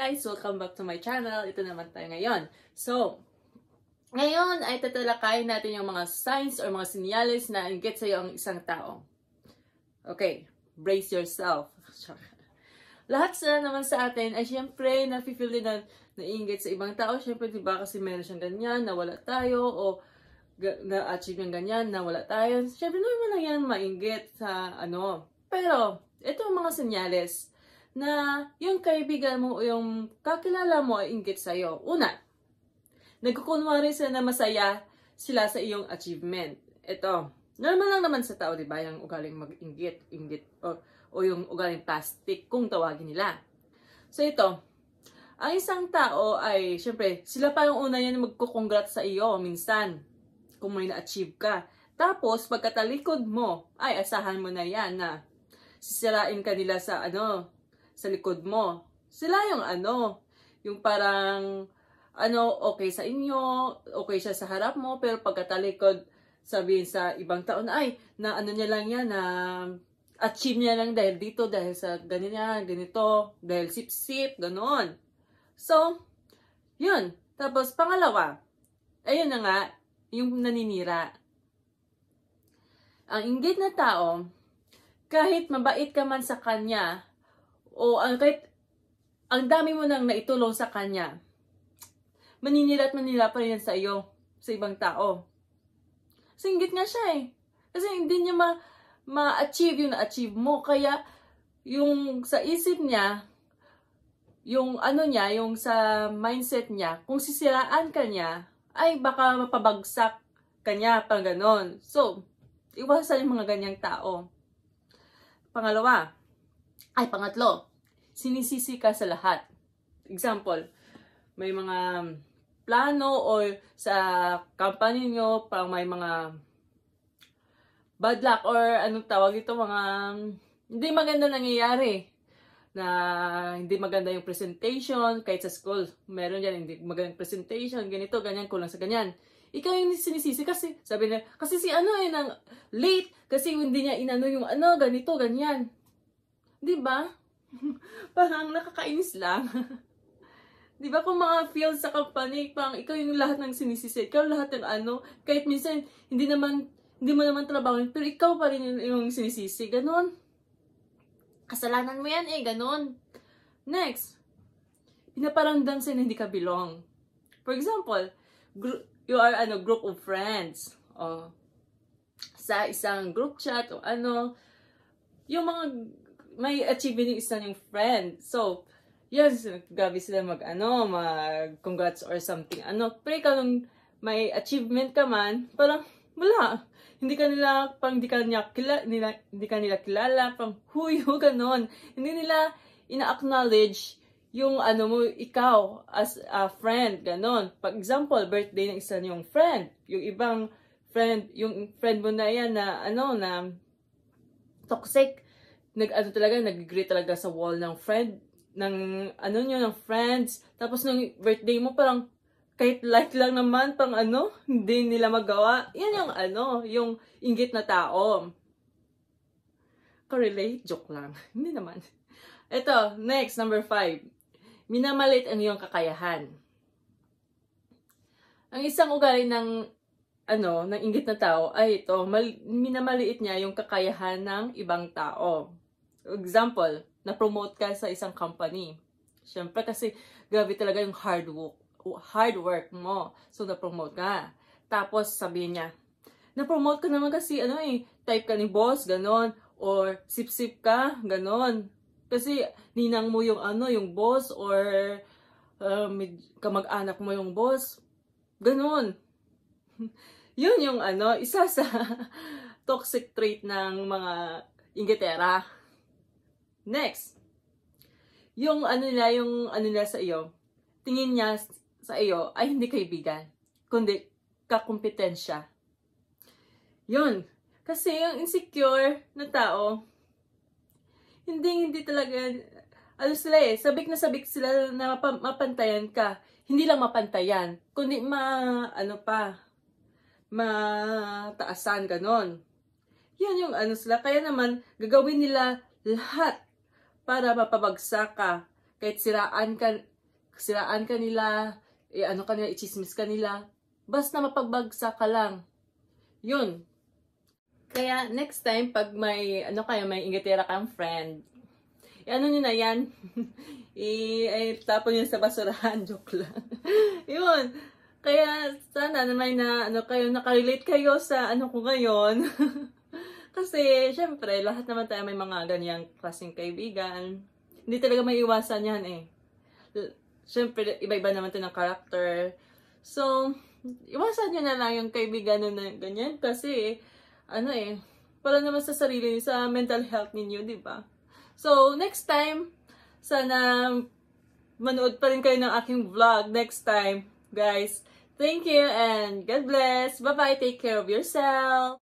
Guys, welcome back to my channel. Ito naman tayo ngayon. So, ngayon ay tatalakayin natin yung mga signs or mga sinyalis na ingit sa'yo ang isang tao. Okay, brace yourself. Lahat sa naman sa atin ay syempre nafe-feel din na nainggit sa ibang tao. Syempre, di ba kasi meron siyang ganyan, nawala tayo, o na-achieve yung ganyan, nawala tayo. Syempre, normal lang yan mainggit sa ano. Pero, ito ang mga senyales na yung kaibigan mo o yung kakilala mo ay inggit sa'yo. Una, nagkukunwari sila na masaya sila sa iyong achievement. Ito, normal lang naman sa tao, di ba? Yung ugaling mag-inggit, inggit, o, o yung ugaling plastic kung tawagin nila. So ito, ang isang tao ay, syempre, sila pa yung una yan magkukongrat sa iyo minsan kung may na-achieve ka. Tapos, pagkatalikod mo, ay asahan mo na yan na sisirain ka nila sa ano, sa likod mo. Sila yung ano, yung parang ano, okay sa inyo, okay siya sa harap mo, pero pagkatalikod, sabihin sa ibang tao na, ay, na ano niya lang yan, na achieve niya lang dahil dito, dahil sa ganyan, ganito, dahil sip-sip, ganoon. So, yun. Tapos, pangalawa, ayun na nga, yung naninira. Ang inggit na tao, kahit mabait ka man sa kanya, o ang kahit ang dami mo nang naitulong sa kanya, maninira at manira pa rin sa iyo, sa ibang tao. Singgit nga siya eh. Kasi hindi niya ma, ma-achieve yung na-achieve mo. Kaya yung sa isip niya, yung ano niya, yung sa mindset niya, kung sisiraan ka niya, ay baka mapabagsak kanya pag ganun. So, iwasan yung mga ganyang tao. Pangalawa, ay, pangatlo, sinisisi ka sa lahat. Example, may mga plano o sa company nyo, parang may mga bad luck or anong tawag ito, mga hindi maganda nangyayari na hindi maganda yung presentation, kahit sa school, meron yan, hindi magandang presentation, ganito, ganyan, kulang sa ganyan. Ikaw yung sinisisi kasi, sabi niya, kasi si ano eh, nang late, kasi hindi niya inano yung ano, ganito, ganyan. 'Di ba? parang nakakainis lang. 'Di ba kung mga feels sa company, pang ikaw yung lahat ng sinisisi, ikaw lahat ng ano, kahit minsan hindi naman hindi mo naman trabaho, pero ikaw pa rin yung, yung sinisisi, ganun. Kasalanan mo yan eh, ganun. Next, pinaparamdam sa'yo na hindi ka belong. For example, you are ano, group of friends. O, sa isang group chat o ano, yung mga may achievement yung isa niyang friend. So, yun, gabi sila mag, ano, mag congrats or something. Ano, pero ikaw nung may achievement ka man, parang wala. Hindi ka nila, pang hindi ka nila, kila, nila, hindi ka nila kilala, pang huyo, ganon. Hindi nila ina-acknowledge yung ano mo, ikaw as a friend, ganon. Pag example, birthday ng isa yung friend, yung ibang friend, yung friend mo na yan na ano, na toxic, nag ano talaga nag-greet talaga sa wall ng friend ng ano niyo ng friends tapos nung birthday mo parang kahit light lang naman pang ano hindi nila magawa yan yung ano yung inggit na tao correlate joke lang hindi naman ito next number five minamalit ang iyong kakayahan ang isang ugali ng ano, ng inggit na tao ay ito, mal- minamaliit niya yung kakayahan ng ibang tao example, na-promote ka sa isang company. Siyempre kasi grabe talaga yung hard work, hard work mo. So na-promote ka. Tapos sabi niya, na-promote ka naman kasi ano eh, type ka ni boss, ganon. Or sip-sip ka, ganon. Kasi ninang mo yung ano, yung boss or uh, kamag-anak mo yung boss. Ganon. Yun yung ano, isa sa toxic trait ng mga ingetera. Next, yung ano nila, yung ano nila sa iyo, tingin niya sa iyo ay hindi kaibigan, kundi kakumpetensya. Yun. Kasi yung insecure na tao, hindi, hindi talaga, ano sila eh, sabik na sabik sila na map mapantayan ka. Hindi lang mapantayan, kundi ma, ano pa, mataasan, ganon. Yan yung ano sila. Kaya naman, gagawin nila lahat para mapabagsak ka. Kahit siraan ka, siraan ka nila, eh, ano kanila nila, ichismis ka nila, basta mapabagsak ka lang. Yun. Kaya next time, pag may, ano kaya may ingatera kang friend, eh, ano nyo na yan? I, ay, eh, eh, tapon yun sa basurahan, joke lang. yun. Kaya sana naman na ano kayo, nakarelate kayo sa ano ko ngayon. Kasi, syempre, lahat naman tayo may mga ganyang klaseng kaibigan. Hindi talaga may iwasan yan eh. Syempre, iba-iba naman to ng character. So, iwasan nyo na lang yung kaibigan na ganyan kasi, ano eh, para naman sa sarili, sa mental health ninyo, di ba? So, next time, sana manood pa rin kayo ng aking vlog next time, guys. Thank you and God bless. Bye-bye. Take care of yourself.